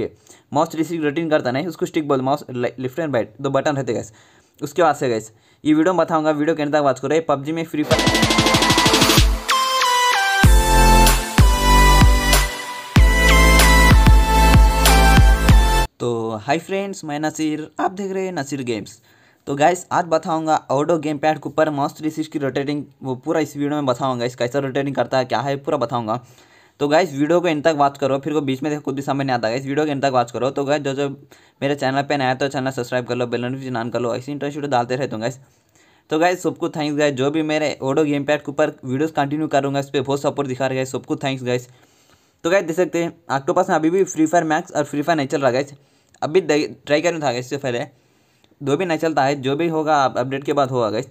Okay mouse three six करता नहीं उसको स्टिक बोल माउस लेफ्ट एंड राइट दो बटन रहते गैस उसके बाद से गैस ये वीडियो में बताऊंगा वीडियो कहने तक बात करो पबजी में फ्री फायर तो हाय फ्रेंड्स मैं नसीर आप देख रहे हैं नसीर गेम्स तो गाइस आज बताऊंगा ऑडो गेम पैड के ऊपर माउस थ्री की रोटेटिंग वो पूरा इस वीडियो में बताऊंगा इस कैसा रोटेटिंग करता है क्या है पूरा बताऊंगा तो गाइस वीडियो को इन तक वॉच करो फिर वो बीच में देखो खुद भी समझ नहीं आता गाइस वीडियो को इन तक वॉच करो तो गाइस जो जो मेरे चैनल पर नया तो चैनल सब्सक्राइब कर लो बेल नोटिफिकेशन ऑन कर लो ऐसी इंटरेस्ट वीडियो डालते रहते हो गाइस तो गाइस सबको थैंक्स गाइस जो भी मेरे ओडो गेम पैड के ऊपर वीडियोज कंटिन्यू करूँगा इस पर बहुत सपोर्ट दिखा रहे गाइस सबको थैंक्स गाइस तो गाइस देख सकते हैं आपके पास अभी भी फ्री फायर मैक्स और फ्री फायर नहीं चल रहा गाइस अभी ट्राई करना था गाइस इससे पहले दो भी नहीं चलता है जो भी होगा अपडेट के बाद होगा गाइस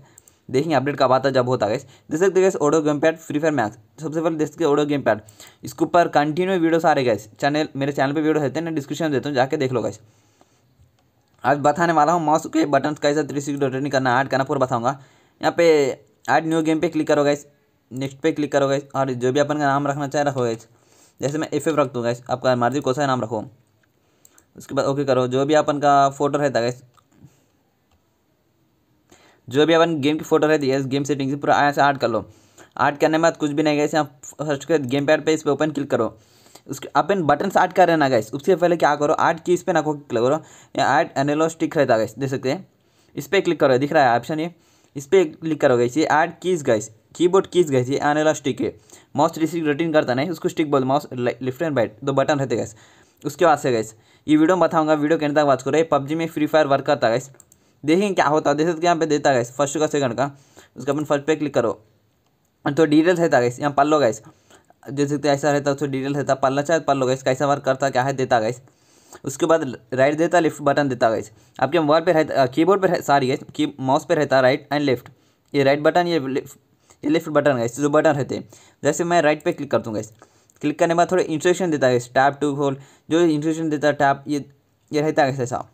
देखेंगे अपडेट कब आता जब होता है देख सकते गैस ओडो गेम पैड फ्री फायर मैथ सबसे पहले देख सकते ओडो गेम पैड इसके ऊपर कंटिन्यू वीडियोस आ रहे चैनल मेरे चैनल पर वीडियो रहते हैं डिस्क्रिप्शन देता हूँ जाके देख लो गए आज बताने वाला हूँ माउस के बटन कैसे थ्री सिक्स करना ऐड करना पूरा बताऊँगा यहाँ पे ऐड न्यू गेम पे क्लिक करो गैस नेक्स्ट पे क्लिक करो और जो भी अपन का नाम रखना चाहे रखो गैस जैसे मैं एफ एफ रख दूँगा गैस आपका मर्जी कौन सा नाम रखो उसके बाद ओके करो जो भी अपन का फोटो रहता है जो भी अपन गेम की फोटो रहती है गेम सेटिंग से पूरा से ऐड कर लो ऐड करने के बाद कुछ भी नहीं गए आप फर्स्ट कर गेम पैड पर इस पर ओपन क्लिक करो उसके अपन बटन से ऐड कर रहे ना गए उससे पहले क्या करो ऐड की इस पर ना क्लिक करो या ऐड एनेलो स्टिक रहता गए देख सकते हैं इस पर क्लिक करो दिख रहा है ऑप्शन ये इस पर क्लिक करो गई ये add keys guys keyboard keys guys ये एनेलो स्टिक है माउस रिसीव रोटीन करता नहीं उसको स्टिक बोल माउस लेफ्ट एंड राइट दो बटन रहते गए उसके बाद से गए ये वीडियो में बताऊंगा वीडियो कहने तक बात करो ये पबजी में फ्री फायर वर्क करता है देखेंगे क्या होता है देख सकते तो यहाँ पे देता है फर्स्ट का सेकंड का उसके अपन फर्स्ट पे क्लिक करो तो डिटेल्स रहता है यहाँ पाल लो गाइस देख सकते ऐसा रहता है तो डिटेल्स रहता पालना चाहे तो पाल लो गाइस कैसा वर्क करता क्या है देता गाइस उसके बाद राइट देता लेफ्ट बटन देता गाइस आपके मोबाइल पर रहता बोर्ड पर सारी गाइस की माउस पर रहता राइट एंड लेफ्ट ये राइट बटन ये ये लेफ्ट बटन गाइस जो बटन रहते हैं जैसे मैं राइट पर क्लिक करता हूँ गाइस क्लिक करने के बाद थोड़ा इंस्ट्रक्शन देता है टैप टू होल जो इंस्ट्रक्शन देता है टैप ये ये रहता है ऐसा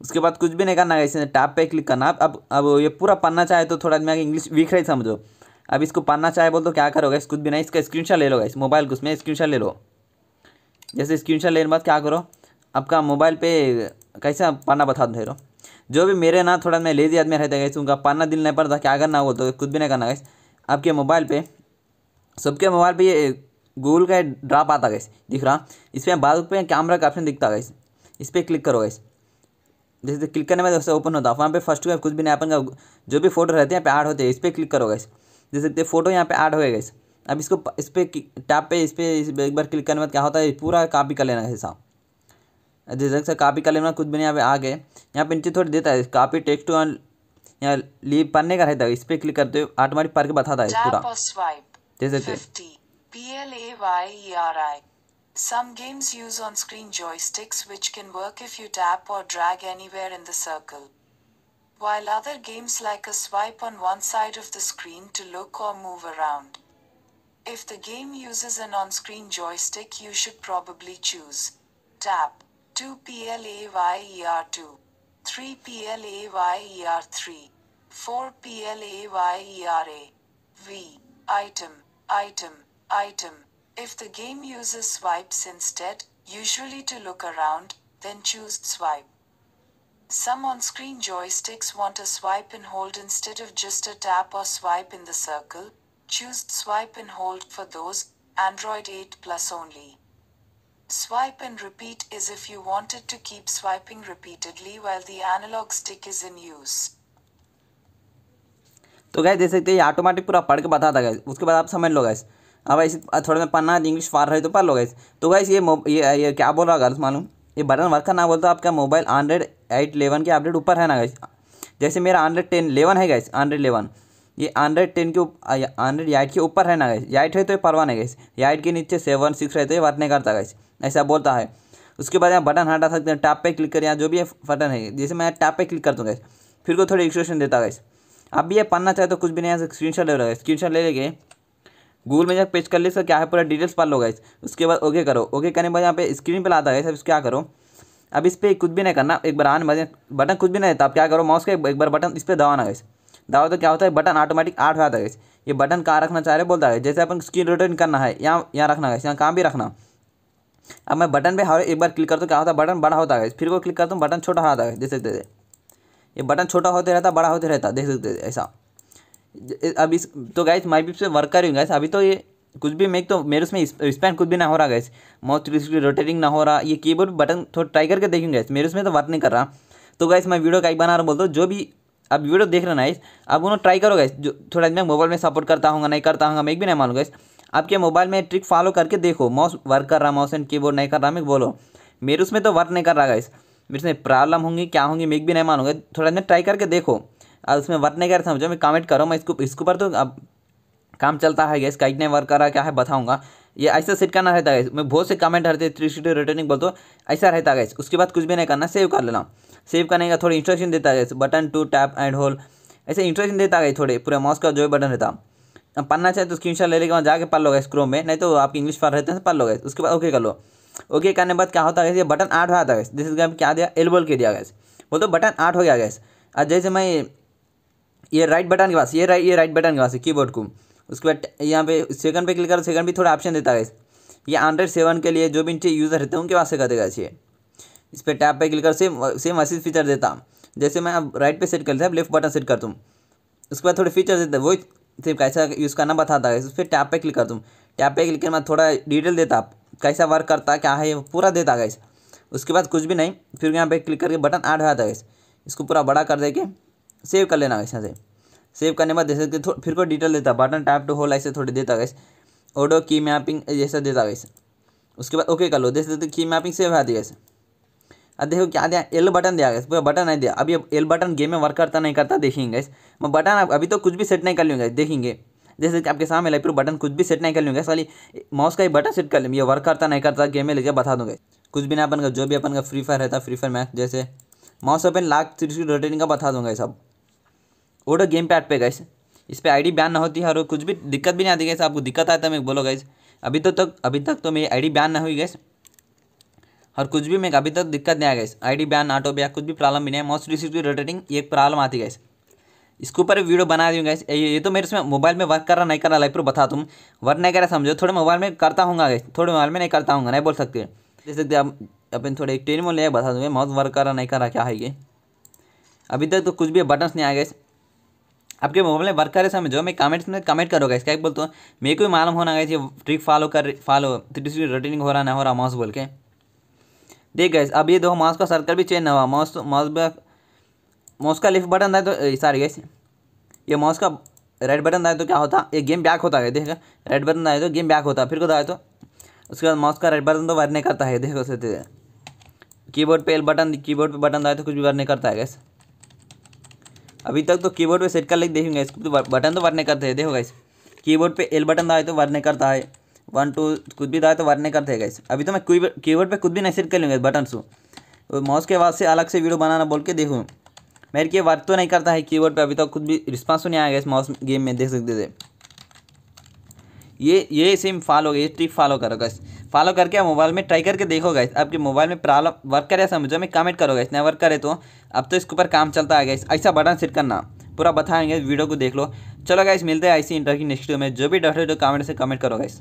उसके बाद कुछ भी नहीं करना है इसे टैप पे क्लिक करना अब अब ये पूरा पढ़ना चाहे तो थोड़ा दिमाग इंग्लिश वीक रही समझो अब इसको पढ़ना चाहे बोल तो क्या करोगे कुछ भी नहीं इसका स्क्रीन ले लो इस मोबाइल को उसमें स्क्रीन ले लो जैसे स्क्रीन लेने के बाद क्या करो आपका मोबाइल पर कैसे पढ़ना बता दो जो भी मेरे ना थोड़ा मैं लेजी आदमी रहता है उनका पढ़ना दिल नहीं पड़ता क्या करना वो तो कुछ भी नहीं करना गैस आपके मोबाइल पे सबके मोबाइल पे ये गूगल का ड्राप आता गैस दिख रहा इसमें बाद में कैमरा का ऑप्शन दिखता गैस इस पर क्लिक करो गैस जैसे क्लिक करने में दोस्तों ओपन होता है वहाँ पे फर्स्ट में कुछ भी नहीं अपन का जो भी फोटो रहते हैं यहाँ पे ऐड होते हैं इस पर क्लिक करो गैस देख सकते हैं फोटो यहाँ पे ऐड होएगा इस अब इसको इस पर टैप पे इस पर एक बार क्लिक करने में क्या होता है पूरा कापी कर लेना हिसाब जैसे सर कापी कर लेना कुछ भी नहीं यहाँ पे आ गए यहाँ पे नीचे थोड़ी देता है कापी टेक्स्ट यहाँ ली पढ़ने का रहता है इस पर क्लिक करते हो ऑटोमेटिक पढ़ के बताता है पूरा देख जैसे Some games use on-screen joysticks which can work if you tap or drag anywhere in the circle. While other games like a swipe on one side of the screen to look or move around. If the game uses an on-screen joystick you should probably choose tap 2 PLAYER2, 3 PLAYER3, 4 PLAYERA, V, item, item, item, if the game uses swipes instead, usually to look around, then choose swipe. Some on-screen joysticks want a swipe and hold instead of just a tap or swipe in the circle, choose swipe and hold for those, Android 8 Plus only. Swipe and repeat is if you wanted to keep swiping repeatedly while the analog stick is in use. तो guys देख सकते हैं ये automatic पूरा पढ़ के बता था गैस उसके बाद आप समझ लो गैस अब हाँ ऐसे थोड़े थोड़ा मैं पढ़ना इंग्लिश पार रहे तो पढ़ लो गए तो गाइस ये ये, ये क्या बोल रहा गर्ल्स मालूम ये बटन वर्क का ना बोलता आपका मोबाइल हंड्रेड एट लेवन के अपडेट ऊपर है ना गाइस जैसे मेरा हंड्रेड टेन लेवन है गाइस हंड्रेड इलेवन ये हंड्रेड टेन के हंड्रेड याइट के ऊपर है ना गाइस याइट है तो ये परवा नहीं गई याइट के नीचे सेवन सिक्स रहे तो ये वर्क तो नहीं करता गाइस ऐसा बोलता है उसके बाद यहाँ बटन हटा सकते हैं टैप पे क्लिक कर यहाँ जो भी बटन है जैसे मैं टैप पे क्लिक कर हूँ गाइस फिर को थोड़ी इंस्ट्रक्शन देता गाइस अभी भी ये पढ़ना चाहे तो कुछ भी नहीं यहाँ से स्क्रीन शॉट ले है स्क्रीन शॉट ले लेंगे गूगल में जब पेज कर ले सर क्या है पूरा डिटेल्स पा लो गाइस उसके बाद ओके करो ओके करने के बाद यहाँ पे स्क्रीन पर लाता है सर क्या करो अब इस पर कुछ भी नहीं करना एक बार आने बजे बटन कुछ भी नहीं देता आप क्या करो माउस का एक बार बटन इस पर दबाना गए दबाओ तो क्या होता है बटन ऑटोमेटिक आठ हो जाता है ये बटन कहाँ रखना चाह रहे बोलता है जैसे अपन स्क्रीन रोटेट करना है यहाँ यहाँ रखना गैस यहाँ कहाँ भी रखना अब मैं बटन पे हर एक बार क्लिक करता हूँ क्या होता है बटन बड़ा होता है फिर वो क्लिक करता हूँ बटन छोटा हो जाता है देख सकते थे ये बटन छोटा होते रहता बड़ा होते रहता देख सकते थे ऐसा अब इस तो गाइस मैं भी वर्क कर रही हूँ गैस अभी तो ये कुछ भी मैं तो मेरे उसमें स्पैन कुछ भी ना हो रहा guys mouse three sixty rotating ना हो रहा ये कीबोर्ड बटन थोड़ा ट्राई करके देखूँ गैस मेरे उसमें तो वर्क नहीं कर रहा तो गैस मैं वीडियो का एक बना रहा बोल दो जो भी अब वीडियो देख रहे ना इस अब उन्होंने ट्राई करो गैस जो थोड़ा मैं मोबाइल में सपोर्ट करता हूँ नहीं करता हूँ मैं भी नहीं मानूँ गैस आपके मोबाइल में ट्रिक फॉलो करके देखो माउस वर्क कर रहा माउस एंड कीबोर्ड नहीं कर रहा मैं बोलो मेरे उसमें तो वर्क नहीं कर रहा गैस मेरे उसमें प्रॉब्लम होंगी क्या होंगी मैं भी नहीं मानूंगा थोड़ा मैं ट्राई करके देखो और उसमें वर्क नहीं कर समझो मैं कमेंट करो मैं इसको इसके ऊपर तो अब काम चलता है गैस काइटने वर्क करा क्या है बताऊँगा ये ऐसा सेट करना रहता है मैं बहुत से कमेंट रहते थ्री सीटी रिटर्निंग बोलते ऐसा रहता है उसके बाद कुछ भी नहीं करना सेव कर लेना सेव करने का थोड़ी इंस्ट्रक्शन देता है button to tap and hold ऐसे इंस्ट्रक्शन देता है थोड़े पूरे माउस का जो भी बटन रहता पढ़ना चाहे तो स्क्रीन शॉट ले लेके वहाँ जाके पढ़ लो गए स्क्रो में नहीं तो आप इंग्लिश पढ़ रहते हैं तो पढ़ लो गए उसके बाद ओके कर लो ओके करने बाद क्या होता है ये बटन आठ हो जाता है जिस क्या दिया एलबोल के दिया गया वो तो बटन आठ हो गया गैस और जैसे मैं ये राइट बटन के पास ये राइट ये राइट बटन के पास है कीबोर्ड को उसके बाद यहाँ पे सेकंड पे क्लिक करो सेकंड भी थोड़ा ऑप्शन देता है ये एंड्रॉइड सेवन के लिए जो भी इनके यूज़र रहते हैं उनके पास से कर देगा ये इस पर टैप पे क्लिक करो सेम सेम वैसे फीचर देता हूँ जैसे मैं अब राइट पे सेट करता अब लेफ्ट बटन सेट करता हूँ उसके बाद थोड़े फीचर देता है वो सिर्फ कैसा यूज़ करना बताता है उस पर टैप पे क्लिक करता हूँ टैप पे क्लिक कर मैं थोड़ा डिटेल देता कैसा वर्क करता क्या है पूरा देता गैस उसके बाद कुछ भी नहीं फिर यहाँ पे क्लिक करके बटन ऐड हो जाता है इसको पूरा बड़ा कर देके सेव कर लेना यहाँ से सेव करने के बाद देख सकते फिर कोई डिटेल देता बटन टैप टू होल ऐसे थोड़ी देता गैस ऑडो की मैपिंग जैसा देता गैस उसके बाद ओके कर लो देख सकते की मैपिंग सेव आती गैस अब देखो क्या दिया एल बटन दिया गया पूरा बटन नहीं दिया अभी एल बटन गेम में वर्क करता नहीं करता देखेंगे मैं बटन अभी तो कुछ भी सेट नहीं कर लूँगा देखेंगे जैसे कि आपके सामने लाइफ बटन कुछ भी सेट नहीं कर लूँगा खाली माउस का ही बटन सेट कर लूँगा ये वर्क करता नहीं करता गेम में लेके बता दूँगा कुछ भी ना अपन का जो भी अपन का फ्री फायर रहता फ्री फायर मैच जैसे माउस अपन लाख थ्री रोटेटिंग का बता दूंगा ये सब ओडो गेम पैड पे गए इस पर आई बैन ना होती है और कुछ भी दिक्कत भी नहीं आती गई आपको दिक्कत आता तो है मैं बोलो गए अभी तो तक अभी तक तो मेरी आई बैन ना हुई गैस और कुछ भी मैं अभी तक दिक्कत नहीं आ गई आईडी बैन ऑटो बैक कुछ भी प्रॉब्लम भी नहीं है मोस्ट रिसीव रोटेटिंग एक प्रॉब्लम आती गई इसके ऊपर वीडियो बना दूँ गई ये तो मेरे इसमें मोबाइल में वर्क कर रहा नहीं कर रहा लाइफ पर बता तुम वर्क नहीं कर रहा समझो थोड़े मोबाइल में करता हूँ गए थोड़े मोबाइल में नहीं करता हूँ नहीं बोल सकते सकते आप अपन थोड़े एक ट्रेन में ले बता दूँगे माउस वर्क कर रहा नहीं कर रहा क्या है ये अभी तक तो कुछ भी बटन्स नहीं आ गए आपके मोबाइल में वर्क समय जो मैं कमेंट्स में कमेंट करोगे इसका एक बोलता हूँ मेरे को भी मालूम होना गया ये ट्रिक फॉलो कर फॉलो डिस्ट्री रोटेटिंग हो रहा ना हो रहा माउस बोल के देख गए अब ये दो माउस का सर्कल भी चेंज ना हुआ माउस माउस माउस का लेफ्ट बटन था तो सारी गैस ये माउस का रेड बटन था तो क्या होता ये गेम बैक होता है देखा रेड बटन दबाए तो गेम बैक होता फिर को आए तो उसके बाद माउस का रेड बटन तो वर्क नहीं करता है देखो सोचते कीबोर्ड पे एल बटन कीबोर्ड पे बटन दबाए तो कुछ भी वर्क नहीं करता है गैस अभी तक तो कीबोर्ड पे सेट कर लेके देखेंगे इसको तो बटन तो वर्ने करते हैं देखो गाइस कीबोर्ड पे एल बटन दाए तो वर्ने करता है वन टू कुछ भी दाए तो वर्ने तो करते हैं गाइस अभी तो मैं कीबोर्ड पे कुछ भी नहीं सेट कर लूँगा बटन सो माउस के आवाज़ से अलग से वीडियो बनाना बोल के देखूँ मेरे के वर्क तो नहीं करता है कीबोर्ड पर अभी तक तो खुद भी रिस्पॉन्स तो नहीं आया इस माउस गेम में देख सकते थे ये ये सिम फॉलो ये ट्रिक फॉलो करो गाइस फॉलो करके आप मोबाइल में ट्राई करके देखो गाइस आपके मोबाइल में प्रॉब्लम वर्क करे समझो में कमेंट करो गाइस नहीं वर्क करे तो अब तो इसके ऊपर काम चलता है गाइस ऐसा बटन सेट करना पूरा बताएंगे वीडियो को देख लो चलो गाइस मिलते हैं ऐसी इंटरव्यू नेक्स्ट वीडियो में जो भी डाउट हो तो कमेंट से कमेंट करो गाइस